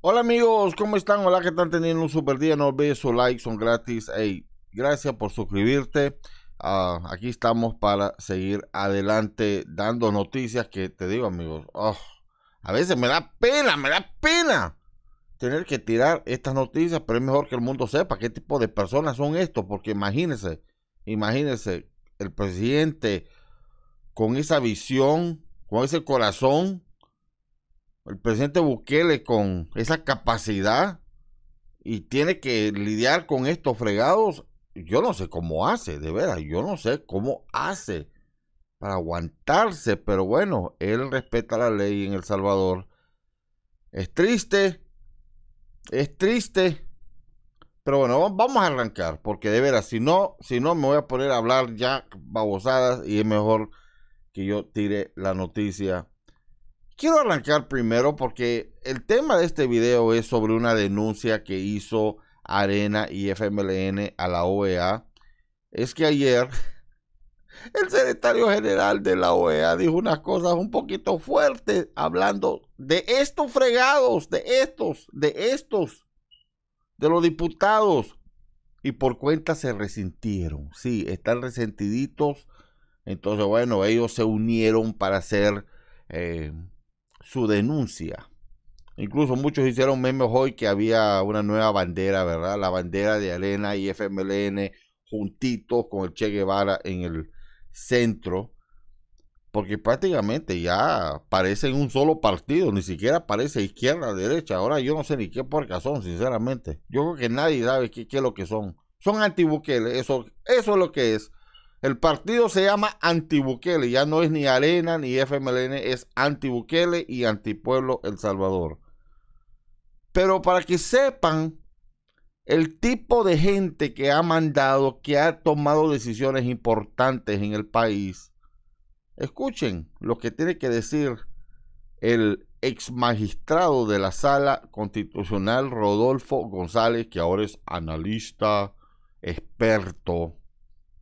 Hola amigos, ¿cómo están? Hola que están teniendo un super día. No olvides su like, son gratis. Hey, gracias por suscribirte. Ah, aquí estamos para seguir adelante dando noticias que te digo amigos. Oh, a veces me da pena, me da pena tener que tirar estas noticias, pero es mejor que el mundo sepa qué tipo de personas son estos, porque imagínense, imagínense el presidente con esa visión, con ese corazón el presidente Bukele con esa capacidad y tiene que lidiar con estos fregados, yo no sé cómo hace, de veras, yo no sé cómo hace para aguantarse, pero bueno, él respeta la ley en El Salvador. Es triste, es triste, pero bueno, vamos a arrancar, porque de veras, si no, si no me voy a poner a hablar ya babosadas y es mejor que yo tire la noticia Quiero arrancar primero porque el tema de este video es sobre una denuncia que hizo Arena y FMLN a la OEA. Es que ayer el secretario general de la OEA dijo unas cosas un poquito fuertes hablando de estos fregados, de estos, de estos, de los diputados. Y por cuenta se resintieron. Sí, están resentiditos. Entonces, bueno, ellos se unieron para hacer... Eh, su denuncia. Incluso muchos hicieron memes hoy que había una nueva bandera, ¿verdad? La bandera de Arena y FMLN juntitos con el Che Guevara en el centro. Porque prácticamente ya parecen un solo partido, ni siquiera parece izquierda, derecha. Ahora yo no sé ni qué porca son, sinceramente. Yo creo que nadie sabe qué, qué es lo que son. Son antibuqueles, eso, eso es lo que es. El partido se llama anti ya no es ni Arena ni FMLN, es anti y Antipueblo El Salvador. Pero para que sepan el tipo de gente que ha mandado, que ha tomado decisiones importantes en el país, escuchen lo que tiene que decir el ex magistrado de la sala constitucional Rodolfo González, que ahora es analista, experto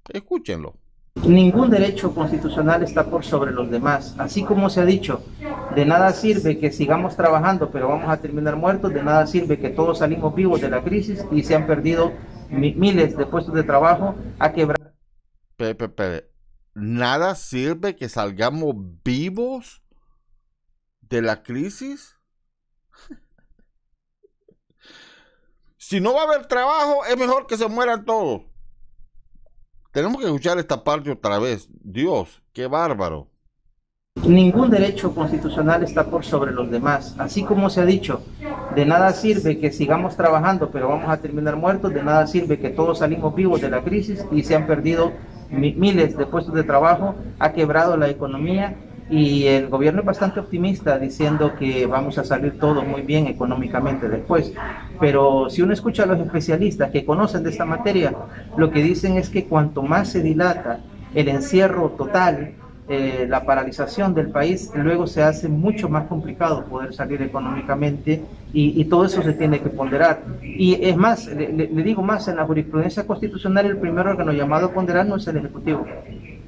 Escúchenlo. Ningún derecho constitucional está por sobre los demás. Así como se ha dicho, de nada sirve que sigamos trabajando, pero vamos a terminar muertos, de nada sirve que todos salimos vivos de la crisis y se han perdido miles de puestos de trabajo a quebrar. Nada sirve que salgamos vivos de la crisis. si no va a haber trabajo, es mejor que se mueran todos. Tenemos que escuchar esta parte otra vez. Dios, qué bárbaro. Ningún derecho constitucional está por sobre los demás. Así como se ha dicho, de nada sirve que sigamos trabajando, pero vamos a terminar muertos. De nada sirve que todos salimos vivos de la crisis y se han perdido miles de puestos de trabajo. Ha quebrado la economía y el gobierno es bastante optimista diciendo que vamos a salir todo muy bien económicamente después. Pero si uno escucha a los especialistas que conocen de esta materia, lo que dicen es que cuanto más se dilata el encierro total, eh, la paralización del país, luego se hace mucho más complicado poder salir económicamente y, todo eso se tiene que ponderar. Y es más, le, le digo más, en la jurisprudencia constitucional el primer órgano llamado a ponderar no es el Ejecutivo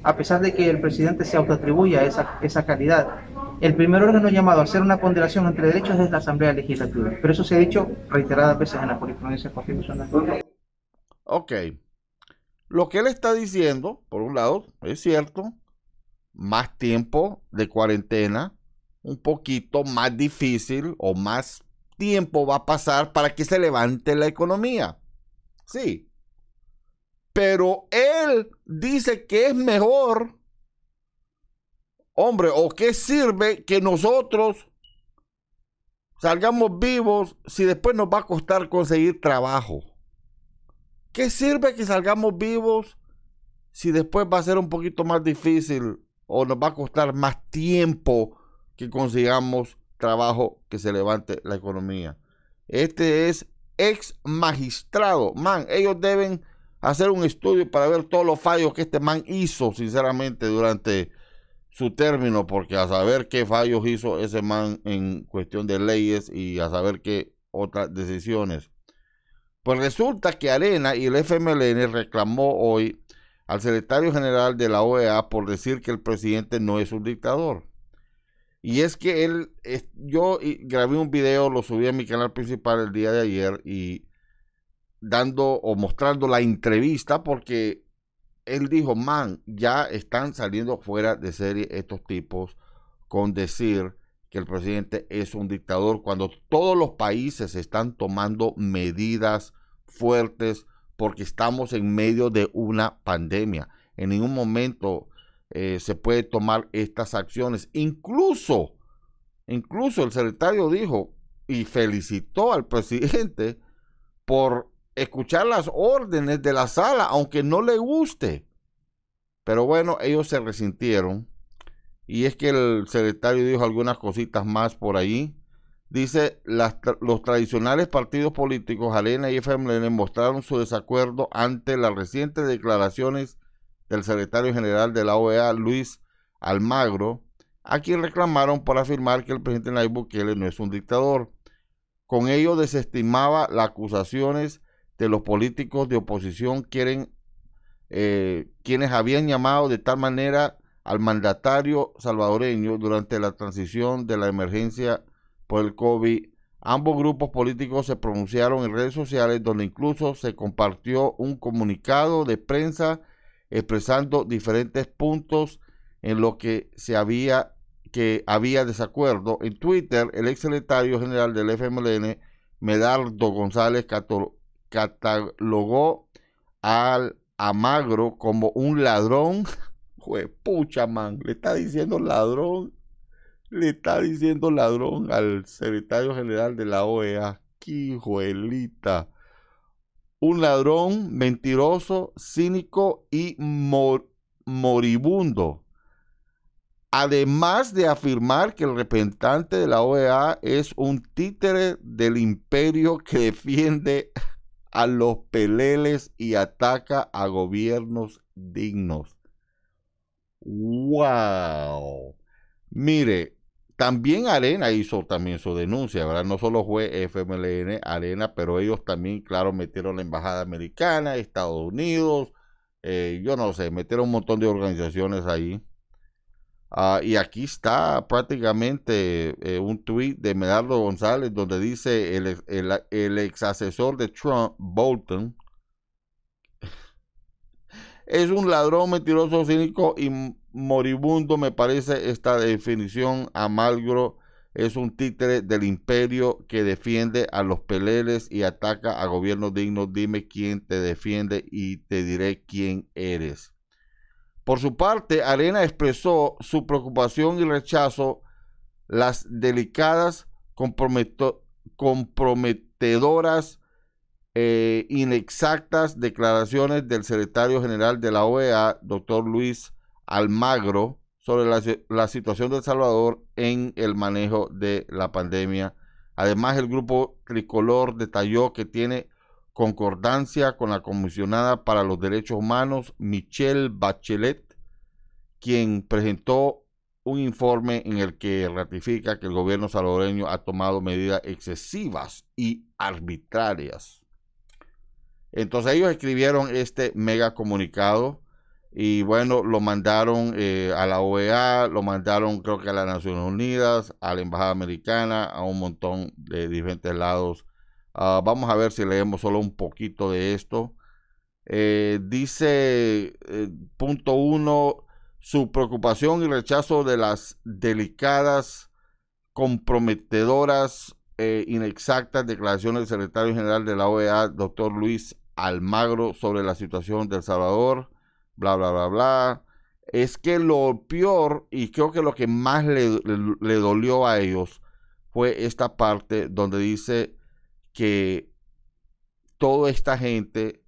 a pesar de que el presidente se autoatribuya esa, esa calidad. El primer órgano llamado a hacer una ponderación entre derechos es la Asamblea Legislativa, pero eso se ha dicho reiteradas veces en la jurisprudencia constitucional. Ok. Lo que él está diciendo, por un lado, es cierto, más tiempo de cuarentena, un poquito más difícil o más tiempo va a pasar para que se levante la economía. Sí, pero él dice que es mejor, hombre, o qué sirve que nosotros salgamos vivos si después nos va a costar conseguir trabajo. ¿Qué sirve que salgamos vivos si después va a ser un poquito más difícil o nos va a costar más tiempo que consigamos trabajo que se levante la economía? Este es ex magistrado. Man, ellos deben hacer un estudio para ver todos los fallos que este man hizo, sinceramente, durante su término, porque a saber qué fallos hizo ese man en cuestión de leyes y a saber qué otras decisiones. Pues resulta que Arena y el FMLN reclamó hoy al secretario general de la OEA por decir que el presidente no es un dictador. Y es que él, yo grabé un video, lo subí a mi canal principal el día de ayer y dando o mostrando la entrevista porque él dijo, man, ya están saliendo fuera de serie estos tipos con decir que el presidente es un dictador cuando todos los países están tomando medidas fuertes porque estamos en medio de una pandemia. En ningún momento eh, se puede tomar estas acciones. Incluso, incluso el secretario dijo y felicitó al presidente por escuchar las órdenes de la sala, aunque no le guste. Pero bueno, ellos se resintieron. Y es que el secretario dijo algunas cositas más por ahí. Dice, los tradicionales partidos políticos, ALENA y FMLN, mostraron su desacuerdo ante las recientes declaraciones del secretario general de la OEA, Luis Almagro, a quien reclamaron por afirmar que el presidente Nayib Bukele no es un dictador. Con ello desestimaba las acusaciones de los políticos de oposición quieren, eh, quienes habían llamado de tal manera al mandatario salvadoreño durante la transición de la emergencia por el COVID. Ambos grupos políticos se pronunciaron en redes sociales donde incluso se compartió un comunicado de prensa expresando diferentes puntos en los que se había que había desacuerdo. En Twitter, el ex secretario general del FMLN, Medardo González Católico, catalogó al Amagro como un ladrón. Pucha, man, le está diciendo ladrón. Le está diciendo ladrón al secretario general de la OEA. quijoelita Un ladrón mentiroso, cínico y moribundo. Además de afirmar que el representante de la OEA es un títere del imperio que defiende a los peleles y ataca a gobiernos dignos. ¡Wow! Mire, también Arena hizo también su denuncia, ¿verdad? No solo fue FMLN, Arena, pero ellos también, claro, metieron la Embajada Americana, Estados Unidos, eh, yo no sé, metieron un montón de organizaciones ahí Ah, y aquí está prácticamente eh, un tweet de Medardo González donde dice el, ex asesor de Trump, Bolton, es un ladrón mentiroso, cínico y moribundo, me parece esta definición. Amalgro es un títere del imperio que defiende a los peleles y ataca a gobiernos dignos. Dime quién te defiende y te diré quién eres. Por su parte, Arena expresó su preocupación y rechazo las delicadas, comprometedoras, e inexactas declaraciones del secretario general de la OEA, doctor Luis Almagro, sobre la, la situación de El Salvador en el manejo de la pandemia. Además, el grupo tricolor detalló que tiene concordancia con la comisionada para los derechos humanos, Michelle Bachelet, quien presentó un informe en el que ratifica que el gobierno salvadoreño ha tomado medidas excesivas y arbitrarias. Entonces ellos escribieron este mega comunicado y bueno, lo mandaron eh, a la OEA, lo mandaron creo que a las Naciones Unidas, a la Embajada Americana, a un montón de diferentes lados Ah, vamos a ver si leemos solo un poquito de esto. Eh, dice, eh, punto uno, su preocupación y rechazo de las delicadas, comprometedoras, e inexactas declaraciones del secretario general de la OEA, doctor Luis Almagro, sobre la situación del Salvador, bla, bla, bla, bla. Es que lo peor, y creo que lo que más le dolió a ellos, fue esta parte donde dice que toda esta gente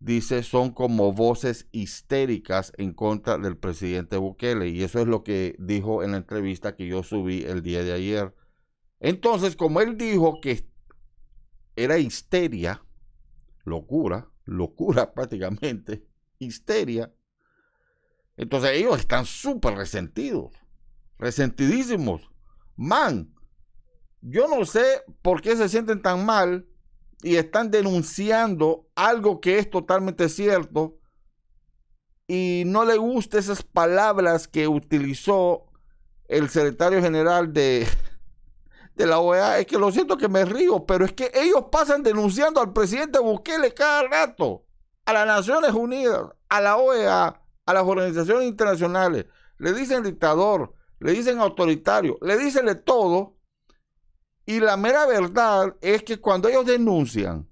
dice son como voces histéricas en contra del presidente Bukele. Y eso es lo que dijo en la entrevista que yo subí el día de ayer. Entonces, como él dijo que era histeria, locura, locura prácticamente, histeria, entonces ellos están súper resentidos, resentidísimos. Man, yo no sé por qué se sienten tan mal y están denunciando algo que es totalmente cierto y no le gustan esas palabras que utilizó el secretario general de, de la OEA. Es que lo siento que me río, pero es que ellos pasan denunciando al presidente Bukele cada rato, a las Naciones Unidas, a la OEA, a las organizaciones internacionales. Le dicen dictador, le dicen autoritario, le dicen de todo y la mera verdad es que cuando ellos denuncian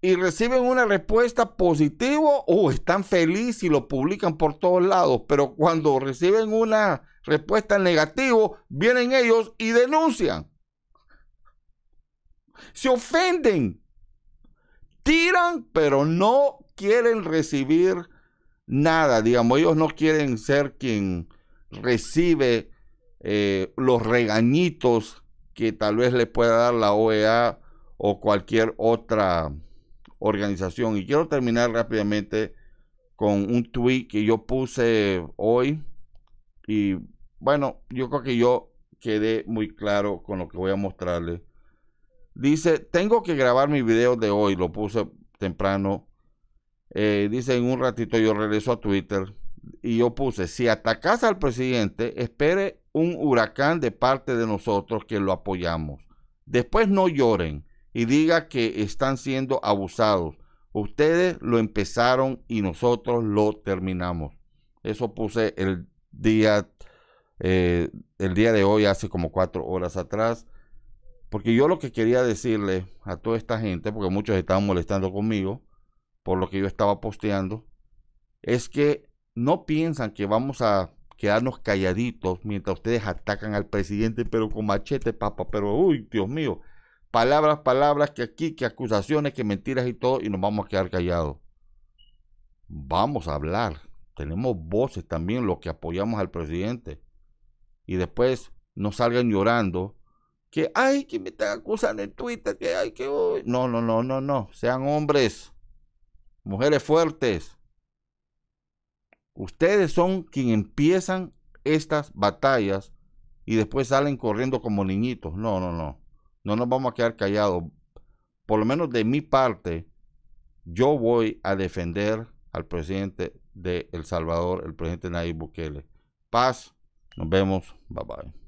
y reciben una respuesta positiva, o uh, están felices y lo publican por todos lados. Pero cuando reciben una respuesta negativa, vienen ellos y denuncian. Se ofenden. Tiran, pero no quieren recibir nada. Digamos, ellos no quieren ser quien recibe eh, los regañitos que tal vez le pueda dar la OEA o cualquier otra organización. Y quiero terminar rápidamente con un tweet que yo puse hoy y bueno, yo creo que yo quedé muy claro con lo que voy a mostrarles. Dice, tengo que grabar mi video de hoy, lo puse temprano. Eh, dice, en un ratito yo regreso a Twitter y yo puse, si atacas al presidente, espere un huracán de parte de nosotros que lo apoyamos. Después no lloren y diga que están siendo abusados. Ustedes lo empezaron y nosotros lo terminamos. Eso puse el día, eh, el día de hoy, hace como cuatro horas atrás. Porque yo lo que quería decirle a toda esta gente, porque muchos estaban molestando conmigo por lo que yo estaba posteando, es que no piensan que vamos a quedarnos calladitos mientras ustedes atacan al presidente, pero con machete, papá, pero uy, Dios mío, palabras, palabras, que aquí, que acusaciones, que mentiras y todo, y nos vamos a quedar callados. Vamos a hablar, tenemos voces también los que apoyamos al presidente. Y después no salgan llorando que, ay, que me están acusando en Twitter, que, ay, que, no, no, no, no, no, sean hombres, mujeres fuertes Ustedes son quienes empiezan estas batallas y después salen corriendo como niñitos. No, no, no. No nos vamos a quedar callados. Por lo menos de mi parte, yo voy a defender al presidente de El Salvador, el presidente Nayib Bukele. Paz. Nos vemos. Bye bye.